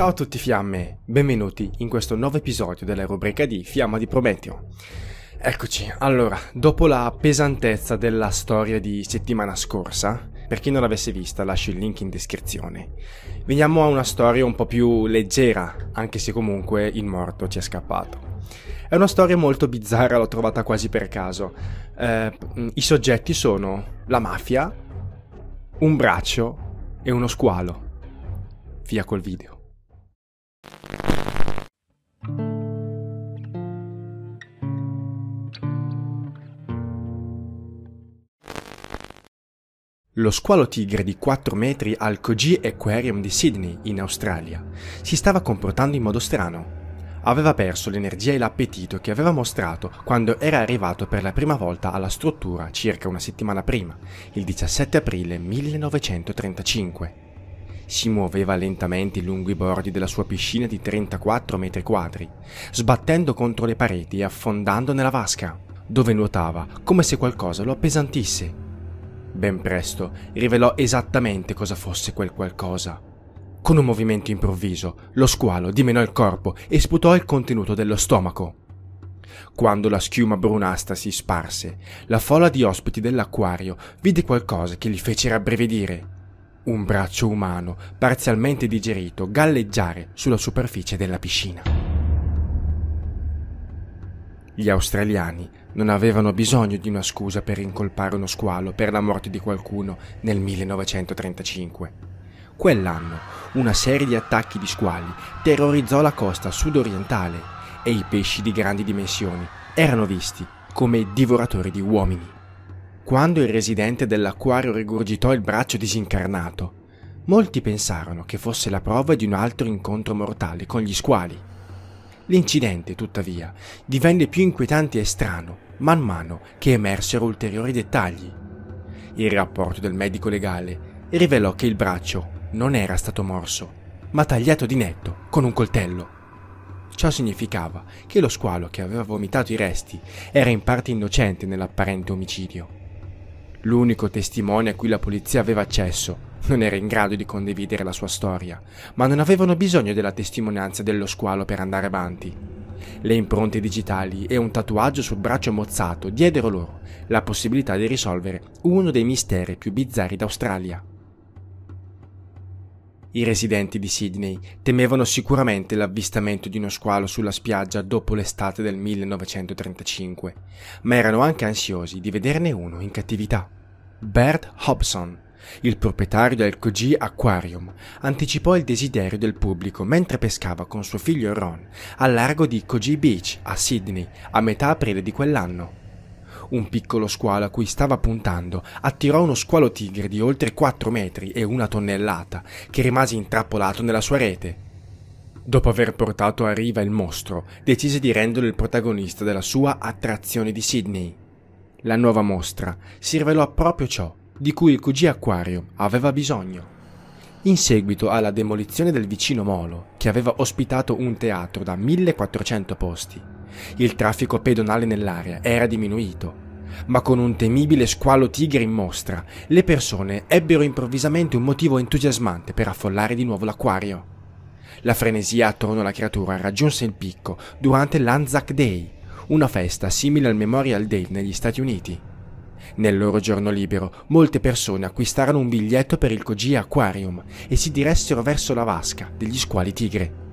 Ciao a tutti fiamme, benvenuti in questo nuovo episodio della rubrica di Fiamma di Prometeo. Eccoci, allora, dopo la pesantezza della storia di settimana scorsa, per chi non l'avesse vista lascio il link in descrizione, veniamo a una storia un po' più leggera, anche se comunque il morto ci è scappato. È una storia molto bizzarra, l'ho trovata quasi per caso. Eh, I soggetti sono la mafia, un braccio e uno squalo. Via col video. Lo squalo tigre di 4 metri al Kogi Aquarium di Sydney, in Australia, si stava comportando in modo strano. Aveva perso l'energia e l'appetito che aveva mostrato quando era arrivato per la prima volta alla struttura circa una settimana prima, il 17 aprile 1935. Si muoveva lentamente lungo i bordi della sua piscina di 34 metri quadri, sbattendo contro le pareti e affondando nella vasca, dove nuotava come se qualcosa lo appesantisse ben presto rivelò esattamente cosa fosse quel qualcosa. Con un movimento improvviso, lo squalo dimenò il corpo e sputò il contenuto dello stomaco. Quando la schiuma brunasta si sparse, la folla di ospiti dell'acquario vide qualcosa che li fece rabbrividire. Un braccio umano, parzialmente digerito, galleggiare sulla superficie della piscina. Gli australiani non avevano bisogno di una scusa per incolpare uno squalo per la morte di qualcuno nel 1935. Quell'anno una serie di attacchi di squali terrorizzò la costa sudorientale e i pesci di grandi dimensioni erano visti come divoratori di uomini. Quando il residente dell'acquario rigurgitò il braccio disincarnato, molti pensarono che fosse la prova di un altro incontro mortale con gli squali. L'incidente, tuttavia, divenne più inquietante e strano man mano che emersero ulteriori dettagli. Il rapporto del medico legale rivelò che il braccio non era stato morso, ma tagliato di netto con un coltello. Ciò significava che lo squalo che aveva vomitato i resti era in parte innocente nell'apparente omicidio. L'unico testimone a cui la polizia aveva accesso non era in grado di condividere la sua storia, ma non avevano bisogno della testimonianza dello squalo per andare avanti. Le impronte digitali e un tatuaggio sul braccio mozzato diedero loro la possibilità di risolvere uno dei misteri più bizzarri d'Australia. I residenti di Sydney temevano sicuramente l'avvistamento di uno squalo sulla spiaggia dopo l'estate del 1935, ma erano anche ansiosi di vederne uno in cattività. Bert Hobson, il proprietario del QG Aquarium anticipò il desiderio del pubblico mentre pescava con suo figlio Ron al largo di QG Beach a Sydney a metà aprile di quell'anno. Un piccolo squalo a cui stava puntando attirò uno squalo tigre di oltre 4 metri e una tonnellata che rimase intrappolato nella sua rete. Dopo aver portato a riva il mostro, decise di renderlo il protagonista della sua attrazione di Sydney. La nuova mostra si rivelò proprio ciò, di cui il QG Aquarium aveva bisogno. In seguito alla demolizione del vicino molo, che aveva ospitato un teatro da 1400 posti, il traffico pedonale nell'area era diminuito, ma con un temibile squalo tigre in mostra, le persone ebbero improvvisamente un motivo entusiasmante per affollare di nuovo l'acquario. La frenesia attorno alla creatura raggiunse il picco durante l'Anzac Day, una festa simile al Memorial Day negli Stati Uniti. Nel loro giorno libero, molte persone acquistarono un biglietto per il Koji Aquarium e si diressero verso la vasca degli squali tigre.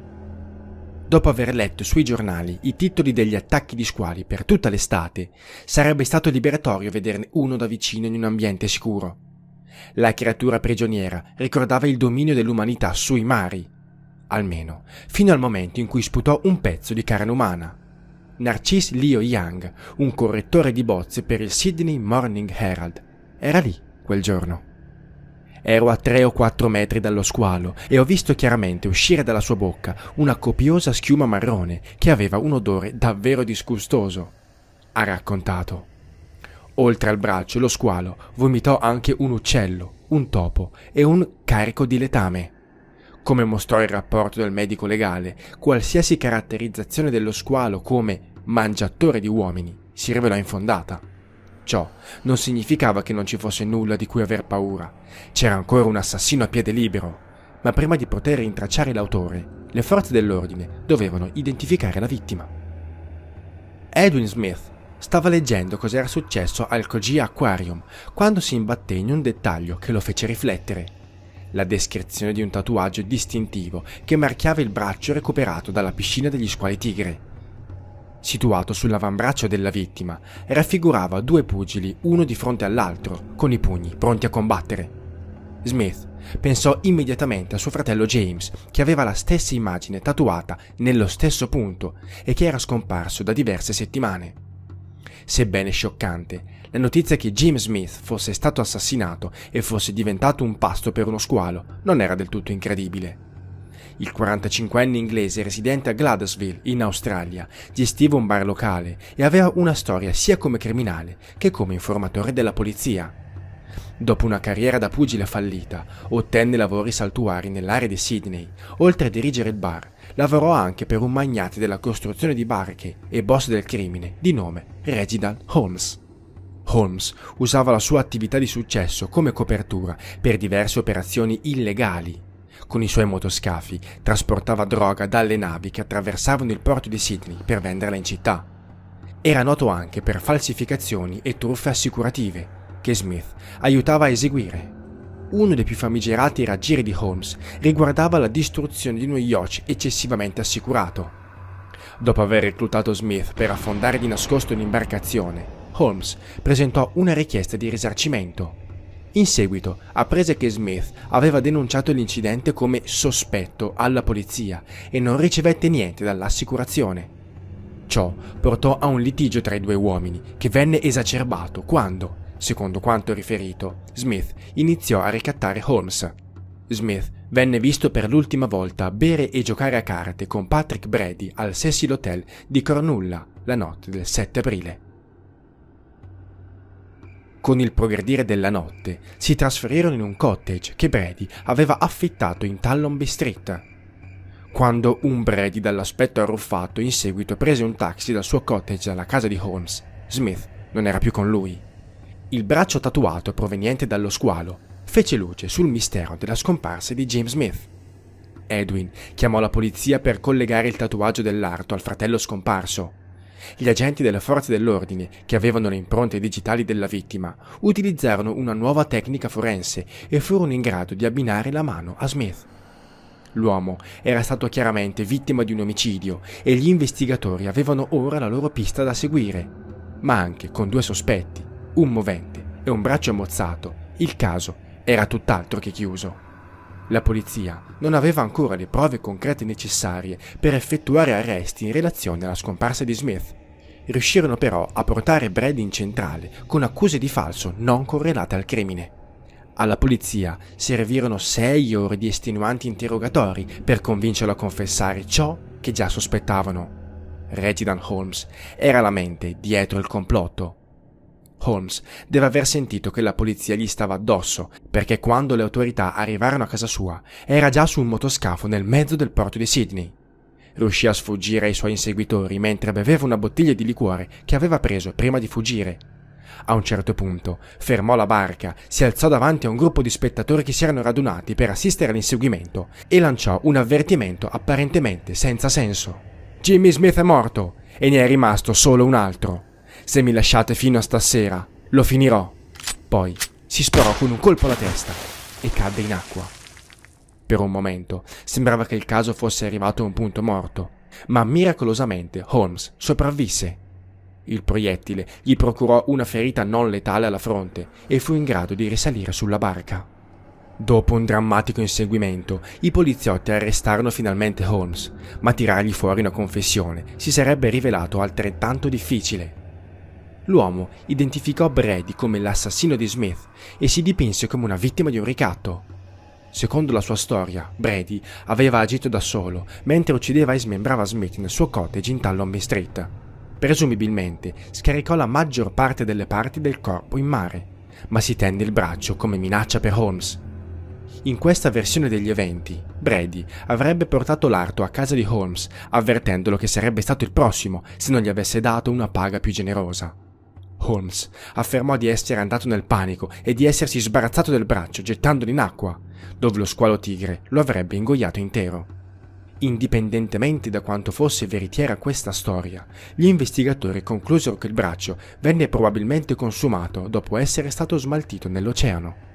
Dopo aver letto sui giornali i titoli degli attacchi di squali per tutta l'estate, sarebbe stato liberatorio vederne uno da vicino in un ambiente sicuro. La creatura prigioniera ricordava il dominio dell'umanità sui mari, almeno fino al momento in cui sputò un pezzo di carne umana Narcisse Leo Young, un correttore di bozze per il Sydney Morning Herald. Era lì quel giorno. Ero a tre o quattro metri dallo squalo e ho visto chiaramente uscire dalla sua bocca una copiosa schiuma marrone che aveva un odore davvero disgustoso. Ha raccontato. Oltre al braccio lo squalo vomitò anche un uccello, un topo e un carico di letame. Come mostrò il rapporto del medico legale, qualsiasi caratterizzazione dello squalo come mangiatore di uomini si rivelò infondata. Ciò non significava che non ci fosse nulla di cui aver paura. C'era ancora un assassino a piede libero. Ma prima di poter rintracciare l'autore, le forze dell'ordine dovevano identificare la vittima. Edwin Smith stava leggendo cos'era successo al Koji Aquarium quando si imbatté in un dettaglio che lo fece riflettere la descrizione di un tatuaggio distintivo che marchiava il braccio recuperato dalla piscina degli squali tigre. Situato sull'avambraccio della vittima, raffigurava due pugili uno di fronte all'altro, con i pugni pronti a combattere. Smith pensò immediatamente a suo fratello James, che aveva la stessa immagine tatuata nello stesso punto e che era scomparso da diverse settimane sebbene scioccante. La notizia che Jim Smith fosse stato assassinato e fosse diventato un pasto per uno squalo non era del tutto incredibile. Il 45enne inglese residente a Gladysville, in Australia, gestiva un bar locale e aveva una storia sia come criminale che come informatore della polizia. Dopo una carriera da pugile fallita, ottenne lavori saltuari nell'area di Sydney, oltre a dirigere il bar lavorò anche per un magnate della costruzione di barche e boss del crimine di nome Reginald Holmes. Holmes usava la sua attività di successo come copertura per diverse operazioni illegali. Con i suoi motoscafi trasportava droga dalle navi che attraversavano il porto di Sydney per venderla in città. Era noto anche per falsificazioni e truffe assicurative, che Smith aiutava a eseguire uno dei più famigerati raggiri di Holmes riguardava la distruzione di uno yacht eccessivamente assicurato. Dopo aver reclutato Smith per affondare di nascosto l'imbarcazione, Holmes presentò una richiesta di risarcimento. In seguito apprese che Smith aveva denunciato l'incidente come sospetto alla polizia e non ricevette niente dall'assicurazione. Ciò portò a un litigio tra i due uomini che venne esacerbato quando, Secondo quanto riferito, Smith iniziò a ricattare Holmes. Smith venne visto per l'ultima volta bere e giocare a carte con Patrick Brady al Cecil Hotel di Cornulla la notte del 7 aprile. Con il progredire della notte si trasferirono in un cottage che Brady aveva affittato in Talonby Street. Quando un Brady dall'aspetto arruffato in seguito prese un taxi dal suo cottage alla casa di Holmes, Smith non era più con lui. Il braccio tatuato proveniente dallo squalo fece luce sul mistero della scomparsa di James Smith. Edwin chiamò la polizia per collegare il tatuaggio dell'arto al fratello scomparso. Gli agenti delle forze dell'ordine, che avevano le impronte digitali della vittima, utilizzarono una nuova tecnica forense e furono in grado di abbinare la mano a Smith. L'uomo era stato chiaramente vittima di un omicidio e gli investigatori avevano ora la loro pista da seguire, ma anche con due sospetti un movente e un braccio ammozzato, il caso era tutt'altro che chiuso. La polizia non aveva ancora le prove concrete necessarie per effettuare arresti in relazione alla scomparsa di Smith. Riuscirono però a portare Brady in centrale con accuse di falso non correlate al crimine. Alla polizia servirono sei ore di estenuanti interrogatori per convincerlo a confessare ciò che già sospettavano. Reginald Holmes era la mente dietro il complotto Holmes deve aver sentito che la polizia gli stava addosso, perché quando le autorità arrivarono a casa sua era già su un motoscafo nel mezzo del porto di Sydney. Riuscì a sfuggire ai suoi inseguitori mentre beveva una bottiglia di liquore che aveva preso prima di fuggire. A un certo punto fermò la barca, si alzò davanti a un gruppo di spettatori che si erano radunati per assistere all'inseguimento e lanciò un avvertimento apparentemente senza senso. Jimmy Smith è morto e ne è rimasto solo un altro. Se mi lasciate fino a stasera, lo finirò. Poi si sparò con un colpo alla testa e cadde in acqua. Per un momento sembrava che il caso fosse arrivato a un punto morto, ma miracolosamente Holmes sopravvisse. Il proiettile gli procurò una ferita non letale alla fronte e fu in grado di risalire sulla barca. Dopo un drammatico inseguimento, i poliziotti arrestarono finalmente Holmes, ma tirargli fuori una confessione si sarebbe rivelato altrettanto difficile. L'uomo identificò Brady come l'assassino di Smith e si dipinse come una vittima di un ricatto. Secondo la sua storia, Brady aveva agito da solo mentre uccideva e smembrava Smith nel suo cottage in Tallombay Street. Presumibilmente scaricò la maggior parte delle parti del corpo in mare, ma si tende il braccio come minaccia per Holmes. In questa versione degli eventi, Brady avrebbe portato l'arto a casa di Holmes, avvertendolo che sarebbe stato il prossimo se non gli avesse dato una paga più generosa. Holmes affermò di essere andato nel panico e di essersi sbarazzato del braccio gettandolo in acqua, dove lo squalo tigre lo avrebbe ingoiato intero. Indipendentemente da quanto fosse veritiera questa storia, gli investigatori conclusero che il braccio venne probabilmente consumato dopo essere stato smaltito nell'oceano.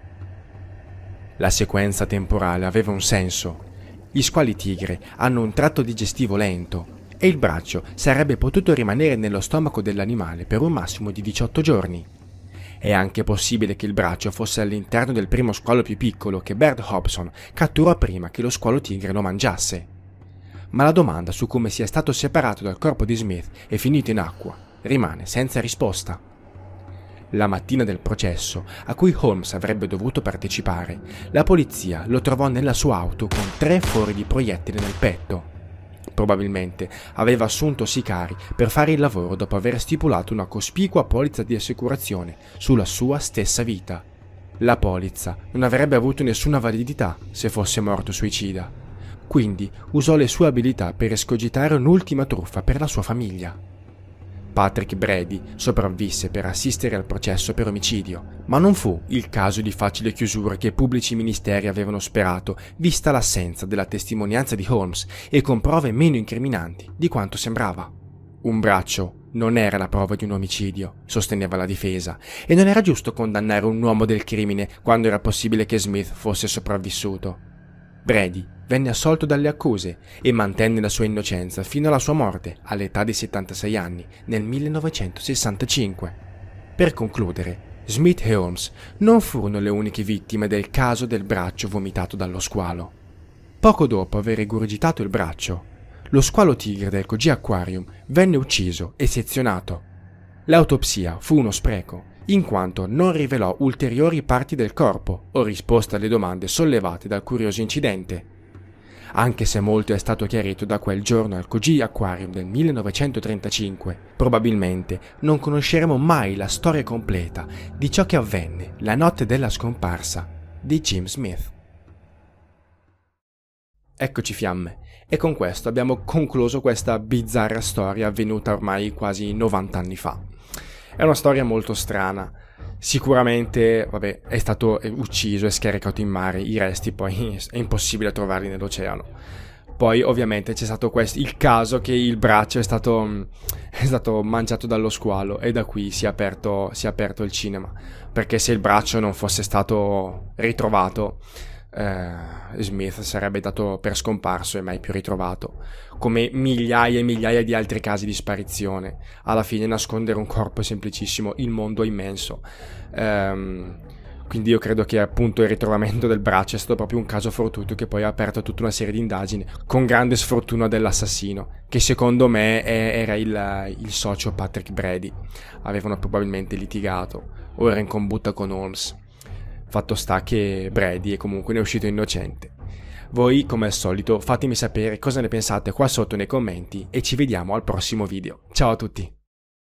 La sequenza temporale aveva un senso. Gli squali tigre hanno un tratto digestivo lento, e il braccio sarebbe potuto rimanere nello stomaco dell'animale per un massimo di 18 giorni. È anche possibile che il braccio fosse all'interno del primo squalo più piccolo che Bert Hobson catturò prima che lo squalo tigre lo mangiasse. Ma la domanda su come sia stato separato dal corpo di Smith e finito in acqua rimane senza risposta. La mattina del processo, a cui Holmes avrebbe dovuto partecipare, la polizia lo trovò nella sua auto con tre fori di proiettile nel petto probabilmente, aveva assunto sicari per fare il lavoro dopo aver stipulato una cospicua polizza di assicurazione sulla sua stessa vita. La polizza non avrebbe avuto nessuna validità se fosse morto suicida. Quindi usò le sue abilità per escogitare un'ultima truffa per la sua famiglia. Patrick Brady sopravvisse per assistere al processo per omicidio, ma non fu il caso di facile chiusura che i pubblici ministeri avevano sperato, vista l'assenza della testimonianza di Holmes e con prove meno incriminanti di quanto sembrava. Un braccio non era la prova di un omicidio, sosteneva la difesa, e non era giusto condannare un uomo del crimine quando era possibile che Smith fosse sopravvissuto. Brady venne assolto dalle accuse e mantenne la sua innocenza fino alla sua morte all'età di 76 anni nel 1965. Per concludere, Smith e Holmes non furono le uniche vittime del caso del braccio vomitato dallo squalo. Poco dopo aver regurgitato il braccio, lo squalo tigre del Koji Aquarium venne ucciso e sezionato. L'autopsia fu uno spreco in quanto non rivelò ulteriori parti del corpo o risposte alle domande sollevate dal curioso incidente. Anche se molto è stato chiarito da quel giorno al Koji Aquarium del 1935, probabilmente non conosceremo mai la storia completa di ciò che avvenne la notte della scomparsa di Jim Smith. Eccoci fiamme, e con questo abbiamo concluso questa bizzarra storia avvenuta ormai quasi 90 anni fa. È una storia molto strana. Sicuramente, vabbè, è stato eh, ucciso e scaricato in mare, i resti poi è impossibile trovarli nell'oceano. Poi ovviamente c'è stato questo, il caso che il braccio è stato, mm, è stato mangiato dallo squalo e da qui si è, aperto, si è aperto il cinema. Perché se il braccio non fosse stato ritrovato, eh, Smith sarebbe dato per scomparso e mai più ritrovato, come migliaia e migliaia di altri casi di sparizione. Alla fine nascondere un corpo è semplicissimo, il mondo è immenso. Ehm, quindi io credo che appunto il ritrovamento del braccio è stato proprio un caso fortuito che poi ha aperto tutta una serie di indagini, con grande sfortuna dell'assassino, che secondo me è, era il, il socio Patrick Brady. Avevano probabilmente litigato o era in combutta con Holmes. Fatto sta che Brady è comunque ne è uscito innocente. Voi, come al solito, fatemi sapere cosa ne pensate qua sotto nei commenti e ci vediamo al prossimo video. Ciao a tutti!